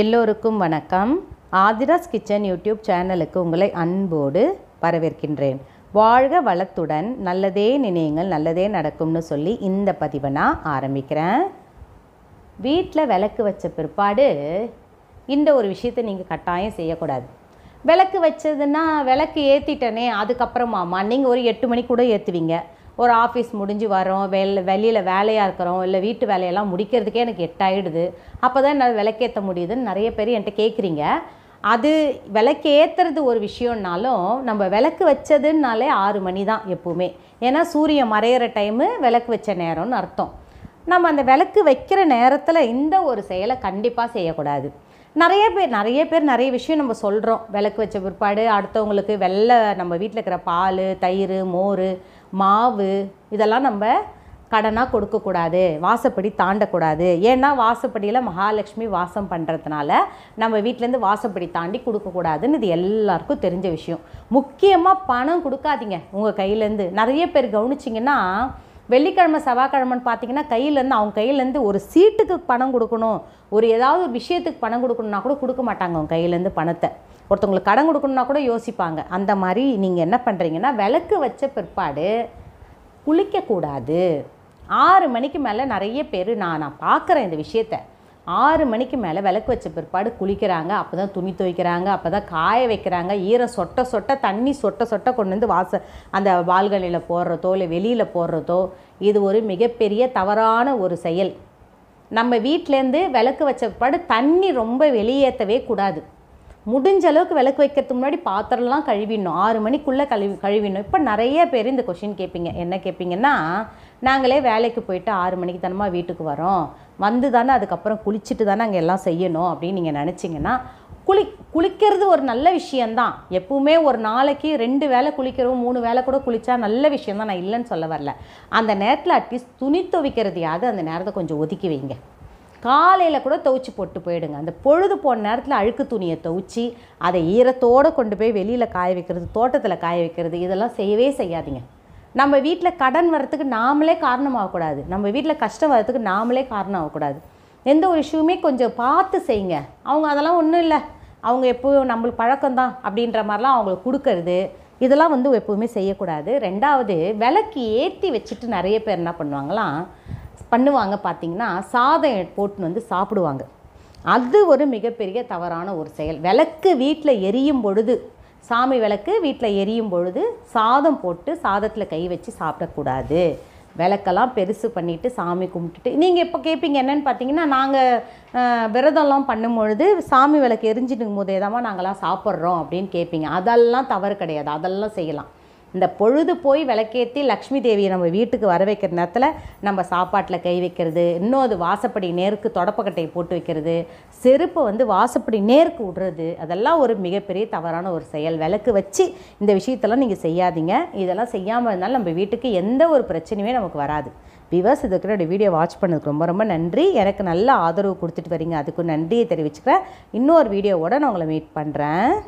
எல்லோருக்கும் வணக்கம் Aadhira's kitchen YouTube சேனலுக்கு உங்களை அன்போடு வரவேற்கின்றேன் வாழ்க வளத்துடன் நல்லதே நினையுங்கள் நல்லதே நடக்கும்னு சொல்லி இந்த பதிவை நான் ஆரம்பிக்கிறேன் வீட்டில் விளக்கு வச்ச பிற்பாடு இந்த ஒரு விஷயத்தை நீங்கள் கட்டாயம் செய்யக்கூடாது விளக்கு வச்சதுன்னா விளக்கு ஏற்றிட்டனே அதுக்கப்புறமாம்மா நீங்கள் ஒரு எட்டு மணி கூட ஏற்றுவீங்க ஒரு ஆஃபீஸ் முடிஞ்சு வரோம் வெளில வெளியில் வேலையாக இருக்கிறோம் இல்லை வீட்டு வேலையெல்லாம் முடிக்கிறதுக்கே எனக்கு எட்டாயிடுது அப்போ தான் என்னால் விளக்கேற்ற முடியுதுன்னு நிறைய பேர் என்கிட்ட கேட்குறீங்க அது விளக்கு ஏற்றுறது ஒரு விஷயம்னாலும் நம்ம விளக்கு வச்சதுன்னாலே ஆறு மணி தான் எப்போவுமே ஏன்னா சூரியன் மறையிற டைமு விளக்கு வச்ச நேரம்னு அர்த்தம் நம்ம அந்த விளக்கு வைக்கிற நேரத்தில் இந்த ஒரு செயலை கண்டிப்பாக செய்யக்கூடாது நிறைய பேர் நிறைய பேர் நிறைய விஷயம் நம்ம சொல்கிறோம் விளக்கு வச்ச பிற்பாடு அடுத்தவங்களுக்கு வெள்ளை நம்ம வீட்டில் இருக்கிற பால் தயிர் மோர் மாவு இதெல்லாம் நம்ம கடனாக கொடுக்கக்கூடாது வாசப்படி தாண்டக்கூடாது ஏன்னா வாசப்படியில் மகாலட்சுமி வாசம் பண்ணுறதுனால நம்ம வீட்டிலேருந்து வாசப்படி தாண்டி கொடுக்கக்கூடாதுன்னு இது எல்லாருக்கும் தெரிஞ்ச விஷயம் முக்கியமாக பணம் கொடுக்காதீங்க உங்கள் கையிலேருந்து நிறைய பேர் கவனிச்சிங்கன்னா வெள்ளிக்கிழமை செவ்வாய்க்கிழமைன்னு பார்த்தீங்கன்னா கையிலேருந்து அவங்க கையிலேருந்து ஒரு சீட்டுக்கு பணம் கொடுக்கணும் ஒரு ஏதாவது ஒரு விஷயத்துக்கு பணம் கொடுக்கணும்னா கூட கொடுக்க மாட்டாங்க அவங்க கையிலேருந்து பணத்தை ஒருத்தவங்களுக்கு கடன் கொடுக்கணும்னா கூட யோசிப்பாங்க அந்த மாதிரி நீங்கள் என்ன பண்ணுறீங்கன்னா விளக்கு வச்ச பிற்பாடு குளிக்கக்கூடாது ஆறு மணிக்கு மேலே நிறைய பேர் நான் நான் பார்க்குறேன் இந்த விஷயத்தை ஆறு மணிக்கு மேலே விளக்கு வச்ச பிற்பாடு குளிக்கிறாங்க அப்போ தான் துணி துவைக்கிறாங்க அப்போ தான் காய வைக்கிறாங்க ஈரம் சொட்ட சொட்ட தண்ணி சொட்ட சொட்ட கொண்டு வந்து வாச அந்த பால்கனியில் போடுறதோ இல்லை வெளியில் போடுறதோ இது ஒரு மிகப்பெரிய தவறான ஒரு செயல் நம்ம வீட்டிலேருந்து விளக்கு வச்ச பிற்பாடு தண்ணி ரொம்ப வெளியேற்றவே கூடாது முடிஞ்ச அளவுக்கு விளக்கு வைக்கிறதுக்கு முன்னாடி பாத்திரம்லாம் கழுவிடணும் ஆறு மணிக்குள்ளே கழுவி கழுவிடணும் இப்போ நிறைய பேர் இந்த கொஷின் கேட்பீங்க என்ன கேட்பீங்கன்னா நாங்களே வேலைக்கு போயிட்டு ஆறு மணிக்கு தானமாக வீட்டுக்கு வரோம் வந்து தானே அதுக்கப்புறம் குளிச்சுட்டு தானே அங்கே எல்லாம் செய்யணும் அப்படின்னு நீங்கள் நினச்சிங்கன்னா குளி குளிக்கிறது ஒரு நல்ல விஷயந்தான் எப்பவுமே ஒரு நாளைக்கு ரெண்டு வேலை குளிக்கிறோம் மூணு வேலை கூட குளித்தா நல்ல விஷயந்தான் நான் இல்லைன்னு சொல்ல வரல அந்த நேரத்தில் அட்லீஸ்ட் துணி துவைக்கிறதையாவது அந்த நேரத்தை கொஞ்சம் ஒதுக்கி வைங்க காலையில் கூட துவைச்சி போட்டு போயிடுங்க அந்த பொழுது போன நேரத்தில் அழுக்கு துணியை துவச்சி அதை ஈரத்தோடு கொண்டு போய் வெளியில் காய வைக்கிறது தோட்டத்தில் காய வைக்கிறது இதெல்லாம் செய்யவே செய்யாதீங்க நம்ம வீட்டில் கடன் வரத்துக்கு நாமளே காரணமாகக்கூடாது நம்ம வீட்டில் கஷ்டம் வரத்துக்கு நாமளே காரணம் ஆகக்கூடாது எந்த ஒரு இஷ்யூமே கொஞ்சம் பார்த்து செய்யுங்க அவங்க அதெல்லாம் ஒன்றும் இல்லை அவங்க எப்போ நம்மளுக்கு பழக்கம்தான் அப்படின்ற மாதிரிலாம் அவங்களுக்கு கொடுக்கறது இதெல்லாம் வந்து எப்போவுமே செய்யக்கூடாது ரெண்டாவது விளக்கு ஏற்றி வச்சுட்டு நிறைய பேர் என்ன பண்ணுவாங்களாம் பண்ணுவாங்க பார்த்திங்கன்னா சாதம் போட்டுன்னு வந்து சாப்பிடுவாங்க அது ஒரு மிகப்பெரிய தவறான ஒரு செயல் விளக்கு வீட்டில் எரியும் பொழுது சாமி விளக்கு வீட்டில் எரியும் பொழுது சாதம் போட்டு சாதத்தில் கை வச்சு சாப்பிடக்கூடாது விளக்கெல்லாம் பெருசு பண்ணிவிட்டு சாமி கும்பிட்டுட்டு நீங்கள் இப்போ கேட்பீங்க என்னென்னு பார்த்தீங்கன்னா நாங்கள் விரதம்லாம் பண்ணும் பொழுது சாமி விளக்கு எரிஞ்சிட்டு போதே தான் நாங்களாம் சாப்பிட்றோம் அப்படின்னு கேட்பீங்க அதெல்லாம் தவறு கிடையாது அதெல்லாம் செய்யலாம் இந்த பொழுது போய் விளக்கேற்றி லக்ஷ்மி தேவியை நம்ம வீட்டுக்கு வர வைக்கிற நேரத்தில் நம்ம சாப்பாட்டில் கை வைக்கிறது இன்னும் அது வாசப்படி நேருக்கு தொடப்பக்கட்டையை போட்டு வைக்கிறது செருப்பை வந்து வாசப்படி நேருக்கு விடுறது அதெல்லாம் ஒரு மிகப்பெரிய தவறான ஒரு செயல் விளக்கு வச்சு இந்த விஷயத்தெல்லாம் நீங்கள் செய்யாதீங்க இதெல்லாம் செய்யாமல் இருந்தாலும் நம்ம வீட்டுக்கு எந்த ஒரு பிரச்சனையுமே நமக்கு வராது விவாஸ் இதுக்கு என்னோடய வீடியோ வாட்ச் பண்ணதுக்கு ரொம்ப ரொம்ப நன்றி எனக்கு நல்ல ஆதரவு கொடுத்துட்டு வரீங்க அதுக்கும் நன்றியை தெரிவிச்சுக்கிறேன் இன்னொரு வீடியோவோடு நான் உங்களை மீட் பண்ணுறேன்